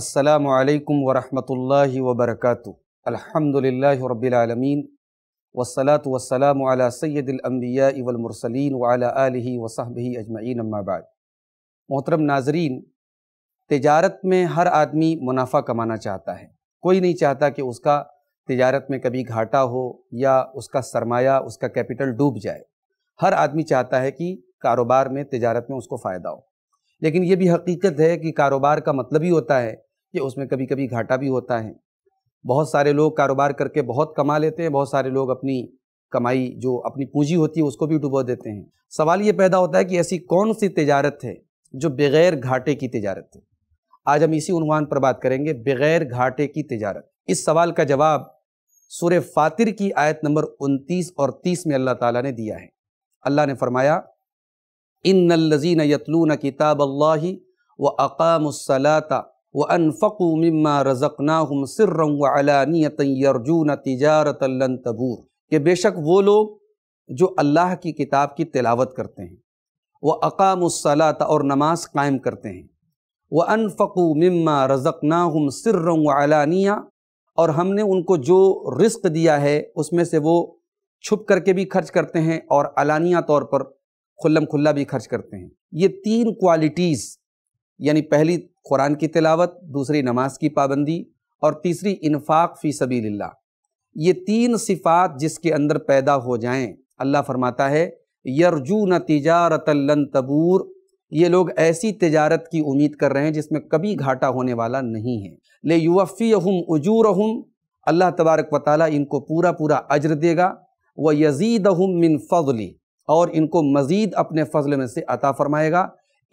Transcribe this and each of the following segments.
असलकम वरहमल वबरक अल्हम्दुलिल्लाहि रब्बिल आलमीन वसलात वसलाम अला सैदिलम्बिया इवलमरसलिन वाला आलि वसहबी अजमैन अम्माबाद मोहतरम नाजरीन तजारत में हर आदमी मुनाफा कमाना चाहता है कोई नहीं चाहता कि उसका तजारत में कभी घाटा हो या उसका सरमाया उसका कैपिटल डूब जाए हर आदमी चाहता है कि कारोबार में तजारत में उसको फ़ायदा हो लेकिन ये भी हकीकत है कि कारोबार का मतलब ही होता है कि उसमें कभी कभी घाटा भी होता है बहुत सारे लोग कारोबार करके बहुत कमा लेते हैं बहुत सारे लोग अपनी कमाई जो अपनी पूंजी होती है उसको भी डुबो देते हैं सवाल ये पैदा होता है कि ऐसी कौन सी तजारत है जो बगैर घाटे की तजारत है आज हम इसी उनवान पर बात करेंगे बगैर घाटे की तजारत इस सवाल का जवाब सुर फातिर की आयत नंबर 29 और 30 में अल्लाह ताला ने दिया है अल्लाह ने फरमाया इन नजीन न किताब अल्लाह व अकामसलाता व अनफ़ू मम्मा रज़कना हम सिर वलानीत यरजून तजारत तबूर कि बेशक वो लोग जो अल्लाह की किताब की तिलावत करते हैं वह अकामसलात और नमाज कायम करते हैं वह अनफ़ू मम्मा रज़कना हम सिर वलानिया और हमने उनको जो रिस्क दिया है उसमें से वो छुप करके भी खर्च करते हैं और अलानिया तौर पर खुल्लम खुल्ला भी खर्च करते हैं ये तीन क्वालिटीज़ यानी पहली कुरान की तिलावत दूसरी नमाज की पाबंदी और तीसरी इन्फाक फ़ी सबील्ला ये तीन सिफ़ात जिसके अंदर पैदा हो जाएं अल्लाह फरमाता है यरजू न तिजारतलन तबूर ये लोग ऐसी तजारत की उम्मीद कर रहे हैं जिसमें कभी घाटा होने वाला नहीं है ले युवफ़ी हम उजूर हम अल्लाह तबारक वाली इनको पूरा पूरा अजर देगा व यजीद हम मिन फ़ली और इनको मज़ीद अपने फ़जल में से अता फ़रमाएगा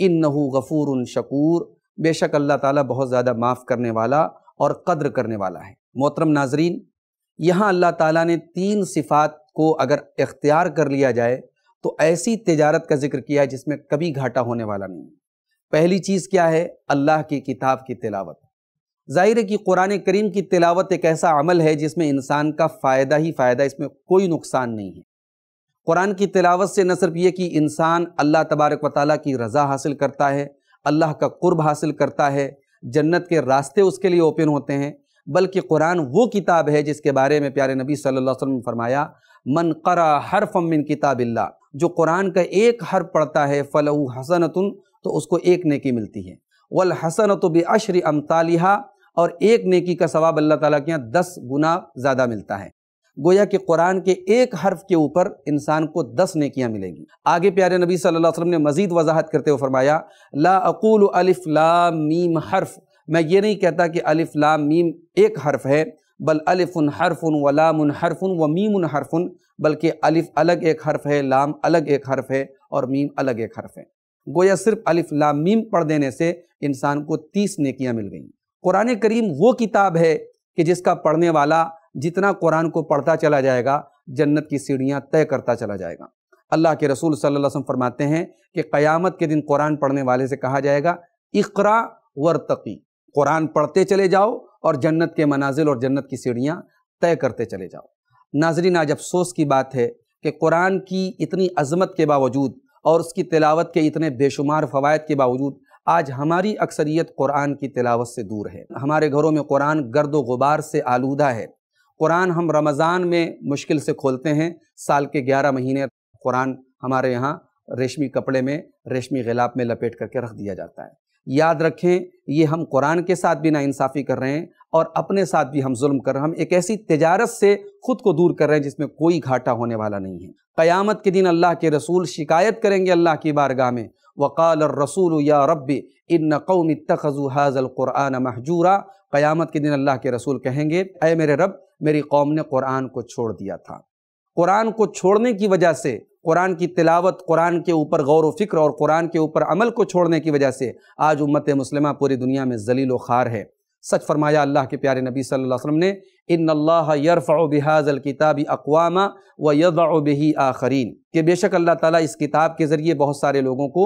इन नहू गफ़ूर शकूर बेशक अल्लाह ताला बहुत ज़्यादा माफ़ करने वाला और कद्र करने वाला है मोहतरम नाजरीन यहाँ अल्लाह ताला ने तीन सिफ़ात को अगर इख्तियार कर लिया जाए तो ऐसी तजारत का जिक्र किया है जिसमें कभी घाटा होने वाला नहीं पहली चीज़ क्या है अल्लाह की किताब की तिलावत ज़ाहिर है कि कुरान करीम की तिलावत एक ऐसा अमल है जिसमें इंसान का फ़ायदा ही फ़ायदा इसमें कोई नुकसान नहीं है कुरान की तिलावत से न सिर्फ ये कि इंसान अल्लाह तबारक व ताली की रज़ा हासिल करता है अल्लाह का कुर्ब हासिल करता है जन्नत के रास्ते उसके लिए ओपन होते हैं बल्कि कुरान वो किताब है जिसके बारे में प्यारे नबी सल्लल्लाहु अलैहि वसल्लम ने फरमाया मन करा हर फमिन किताबिल्ला जो कुरान का एक हर पढ़ता है फ़लहू हसनतुन तो उसको एक नेकी मिलती है वल हसनत अशर अमतालिहा और एक नेकी का सवाब अल्लाह ताला के यहाँ दस गुना ज़्यादा मिलता है गोया कि कुरान के एक हर्फ के ऊपर इंसान को दस नेकियाँ मिलेंगी आगे प्यारे नबी सल वसम ने मजीद वजाहत करते हुए फरमाया ला अकूल अलिफ ला मीम हर्फ मैं ये नहीं कहता कि अलिफ ला मीम एक हर्फ है बल अलिफ़ुन हरफुन वलामुन हरफुन व मीमुन हरफुन बल्कि अलिफ अलग एक हर्फ है लाम अलग एक हर्फ है और मीम अलग एक हर्फ है गोया सिर्फ अलिफ लाम मीम पढ़ देने से इंसान को तीस नेकियाँ मिल गई कुरान करीम वो किताब है कि जिसका पढ़ने वाला जितना कुरान को पढ़ता चला जाएगा जन्नत की सीढ़ियाँ तय करता चला जाएगा अल्लाह के रसूल सल्लल्लाहु अलैहि वसल्लम फरमाते हैं कि क़यामत के दिन कुरान पढ़ने वाले से कहा जाएगा इकरा वर्तकी कुरान पढ़ते चले जाओ और जन्नत के मनाजिल और जन्नत की सीढ़ियाँ तय करते चले जाओ नाजरीन आज अफसोस की बात है कि कुरान की इतनी अजमत के बावजूद और उसकी तिलावत के इतने बेशुमार फ़वाद के बावजूद आज हमारी अक्सरियत कुरान की तिलावत से दूर है हमारे घरों में कुरान गर्द व गुबार से आलूदा है कुरान हम रमज़ान में मुश्किल से खोलते हैं साल के ग्यारह महीने कुरान हमारे यहाँ रेशमी कपड़े में रेशमी गिलाफ में लपेट करके रख दिया जाता है याद रखें ये हम कुरान के साथ भी नाइंसाफ़ी कर रहे हैं और अपने साथ भी हम जुल्म कर रहे हैं हम एक ऐसी तजारत से खुद को दूर कर रहे हैं जिसमें कोई घाटा होने वाला नहीं है क़यामत के दिन अल्लाह के रसूल शिकायत करेंगे अल्लाह की बारगाह में वक़ाल रसूल या रब इन कौम तखज़ु हाजल क़ुरान महजूरा क़यामत के दिन अल्लाह के रसूल कहेंगे अय मेरे रब मेरी कौम ने कुरान को छोड़ दिया था कुरान को छोड़ने की वजह से कुरान की तिलावत कुरान के ऊपर गौर व फिक्र और कुरान के ऊपर अमल को छोड़ने की वजह से आज उम्मत मुसलमा पूरी दुनिया में जलील व खार है सच फरमाया अल्लाह के प्यारे नबी सल्लल्लाहु अलैहि वसल्लम ने इन अल्लाह यरफ़ बिहाज़ल किताबी अकवामा व यदा आखरीन के बेशक अल्लाह ताला इस किताब के ज़रिए बहुत सारे लोगों को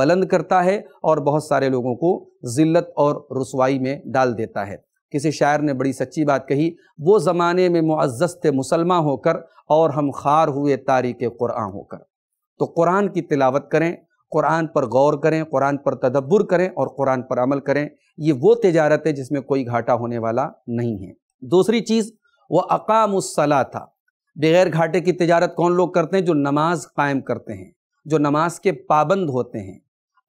बुलंद करता है और बहुत सारे लोगों को ज़िल्लत और रसवाई में डाल देता है किसी शायर ने बड़ी सच्ची बात कही वो ज़माने में मुआज़ थे मुसलमा होकर और हम खार हुए तारीख़ क़ुरान होकर तो कुरान की तिलावत करें कुरान पर गौर करें कुरान पर तदब्बर करें और कुरान पर अमल करें ये वो तजारत है जिसमें कोई घाटा होने वाला नहीं है दूसरी चीज़ वह अकामसला था बगैर घाटे की तजारत कौन लोग करते हैं जो नमाज कायम करते हैं जो नमाज के पाबंद होते हैं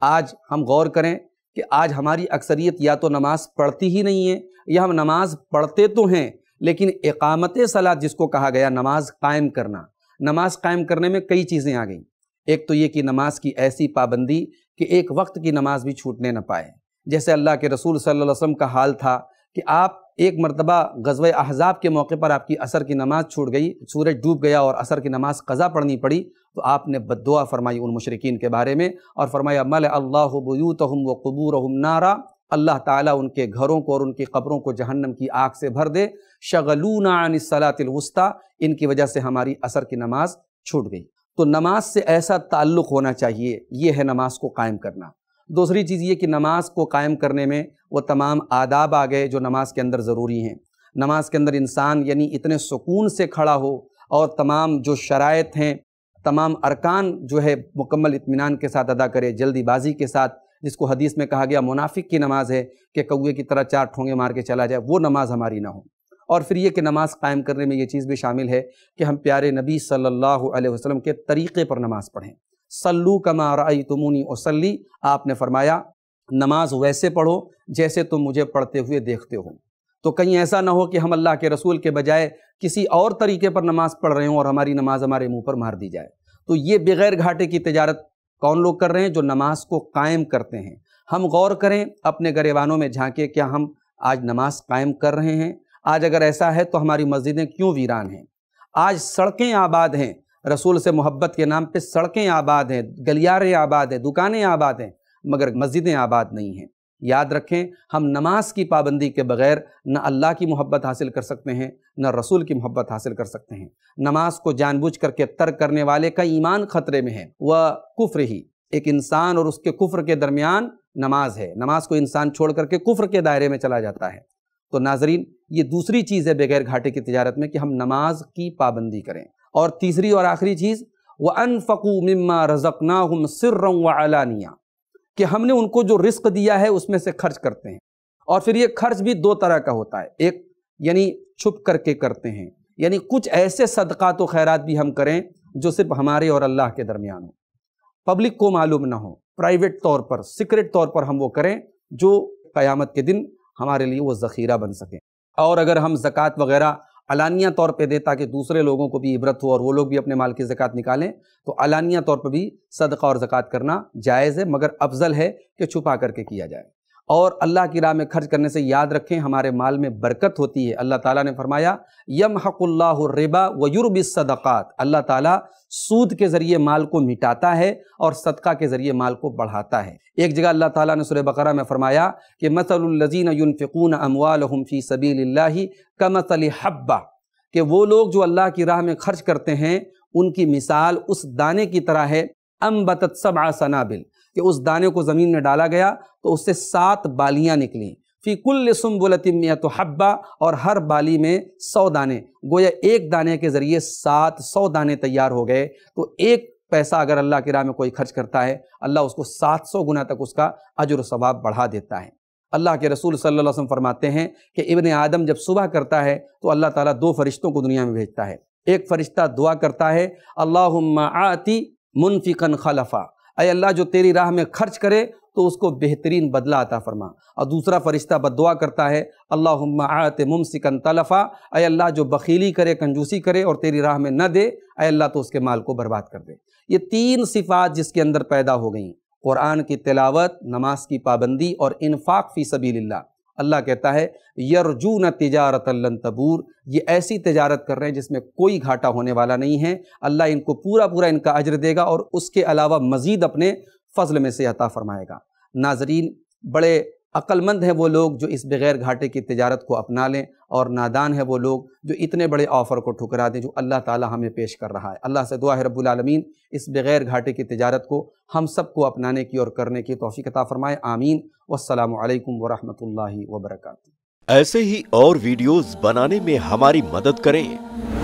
आज हम गौर करें कि आज हमारी अक्सरियत या तो नमाज पढ़ती ही नहीं है या हम नमाज पढ़ते तो हैं लेकिन इकामत सलात जिसको कहा गया नमाज कायम करना नमाज कायम करने में कई चीज़ें आ गई एक तो ये कि नमाज की ऐसी पाबंदी कि एक वक्त की नमाज भी छूटने ना पाए जैसे अल्लाह के रसूल सल्लल्लाहु अलैहि वसल्लम का हाल था कि आप एक मरतबा गजब अहजाब के मौके पर आपकी असर की नमाज छूट गई सूरज डूब गया और असर की नमाज कज़ा पढ़नी पड़ी तो आपने बदुआ फरमाई उन मशरकिन के बारे में और फरमाया मल अल्लाह हम व नारा अल्लाह ताला उनके घरों को और उनकी कब्रों को जहन्नम की आग से भर दे शगलूना सलातिलवस्ता इनकी वजह से हमारी असर की नमाज छूट गई तो नमाज से ऐसा ताल्लुक़ होना चाहिए ये है नमाज को कायम करना दूसरी चीज़ ये कि नमाज को कायम करने में वो तमाम आदाब आ गए जो नमाज के अंदर ज़रूरी हैं नमाज के अंदर इंसान यानी इतने सुकून से खड़ा हो और तमाम जो शरात हैं तमाम अरकान जो है मुकम्मल इतमान के साथ अदा करे जल्दीबाजी के साथ जिसको हदीस में कहा गया मुनाफिक की नमाज है कि कौए की तरह चार ठोंगे मार के चला जाए वो नमाज हमारी ना हो और फिर ये कि नमाज़ कायम करने में ये चीज़ भी शामिल है कि हम प्यारे नबी सल्लल्लाहु अलैहि वसल्लम के तरीक़े पर नमाज़ पढ़ें सल्लू कमा रई तुमुनी वसली आपने फरमाया नमाज वैसे पढ़ो जैसे तुम मुझे पढ़ते हुए देखते हो तो कहीं ऐसा ना हो कि हम अल्लाह के रसूल के बजाय किसी और तरीके पर नमाज़ पढ़ रहे हों और हमारी नमाज़ हमारे मुँह पर मार दी जाए तो ये बगैर घाटे की तजारत कौन लोग कर रहे हैं जो नमाज को कायम करते हैं हम गौर करें अपने गरेबानों में झांके क्या हम आज नमाज कायम कर रहे हैं आज अगर ऐसा है तो हमारी मस्जिदें क्यों वीरान हैं आज सड़कें आबाद हैं रसूल से मोहब्बत के नाम पे सड़कें आबाद हैं गलियारे आबाद हैं दुकानें आबाद हैं मगर मस्जिदें आबाद नहीं हैं याद रखें हम नमाज की पाबंदी के बगैर न अल्लाह की मोहब्बत हासिल कर सकते हैं न रसूल की मोहब्बत हासिल कर सकते हैं नमाज को जानबूझ करके तर्क करने वाले का ईमान खतरे में है वह कुफ्र ही एक इंसान और उसके कुफ्र के दरमियान नमाज है नमाज को इंसान छोड़ करके कुफ्र के दायरे में चला जाता है तो नाजरीन ये दूसरी चीज़ है बगैर घाटे की तजारत में कि हम नमाज की पाबंदी करें और तीसरी और आखिरी चीज़ व अनफ़ू मम्मा ना हम सिर अलानिया कि हमने उनको जो रिस्क दिया है उसमें से खर्च करते हैं और फिर ये खर्च भी दो तरह का होता है एक यानी छुप करके करते हैं यानी कुछ ऐसे सदक़ात तो व खैरात भी हम करें जो सिर्फ हमारे और अल्लाह के दरमियान हो पब्लिक को मालूम ना हो प्राइवेट तौर पर सीक्रेट तौर पर हम वो करें जो क़यामत के दिन हमारे लिए वो ज़ख़ीरा बन सकें और अगर हम ज़क़़त वगैरह अलानिया तौर पे दे ताकि दूसरे लोगों को भी इबरत हो और वो लोग भी अपने माल की ज़क़़त निकालें तो अलानिया तौर पर भी सदका और ज़क़़त करना जायज़ है मगर अफजल है कि छुपा करके किया जाए और अल्लाह की राह में खर्च करने से याद रखें हमारे माल में बरकत होती है अल्लाह ताला ने फरमाया यम हकुल्लाबा वयुरबिस सदक़ात अल्लाह ताला सूद के ज़रिए माल को मिटाता है और सदका के ज़रिए माल को बढ़ाता है एक जगह अल्लाह ताला ने सुरह बकरा में फरमाया कि मसलजीन युनफ़िकून अमवाल फ़ी सबील हब्बा कि वो लोग जो अल्लाह की राह में खर्च करते हैं उनकी मिसाल उस दाने की तरह है अम्बत सबा सनाबिल कि उस दाने को ज़मीन में डाला गया तो उससे सात बालियाँ निकलें फ़ी कुल सुम्बुलतिमिया तो हब्बा और हर बाली में सौ दाने गोया एक दाने के ज़रिए सात सौ दाने तैयार हो गए तो एक पैसा अगर अल्लाह के राह में कोई खर्च करता है अल्लाह उसको सात सौ गुना तक उसका अजर स्वबाब बढ़ा देता है अल्लाह के रसूल सल्लल्लाहु अलैहि वसल्लम फरमाते हैं कि इबन आदम जब सुबह करता है तो अल्लाह ताला दो फरिश्तों को दुनिया में भेजता है एक फरिश्ता दुआ करता है अल्लाह आती मुनफिकन खलफ़ा अय अल्लाह जो तेरी राह में खर्च करे तो उसको बेहतरीन बदला आता फरमा और दूसरा फरिश्ता बदुआ करता है अल्लाह आत मुमसिकन तलफ़ा अय अल्लाह जो बखीली करे कंजूसी करे और तेरी राह में न दे अय अल्लाह तो उसके माल को बर्बाद कर दे ये तीन सिफात जिसके अंदर पैदा हो गई कुरान की तिलावत नमाज की पाबंदी और इनफाक फ़ी सबील्ला अल्लाह कहता है न तजारत तबूर ये ऐसी तजारत कर रहे हैं जिसमें कोई घाटा होने वाला नहीं है अल्लाह इनको पूरा पूरा इनका अजर देगा और उसके अलावा मज़ीद अपने फ़ज़ल में से अता फ़रमाएगा नाजरीन बड़े अक्लमंद है वो लोग जो इस बग़ैर घाटे की तजारत को अपना लें और नादान है वो लोग जो इतने बड़े ऑफ़र को ठुकरा दें जो अल्लाह ताला हमें पेश कर रहा है अल्लाह से दुआ है रब्बुलमीन इस बग़ैर घाटे की तजारत को हम सबको अपनाने की और करने की तोफ़ीकता फ़रमाए आमीन वालकम वरहमल वबरक ऐसे ही और वीडियोज़ बनाने में हमारी मदद करें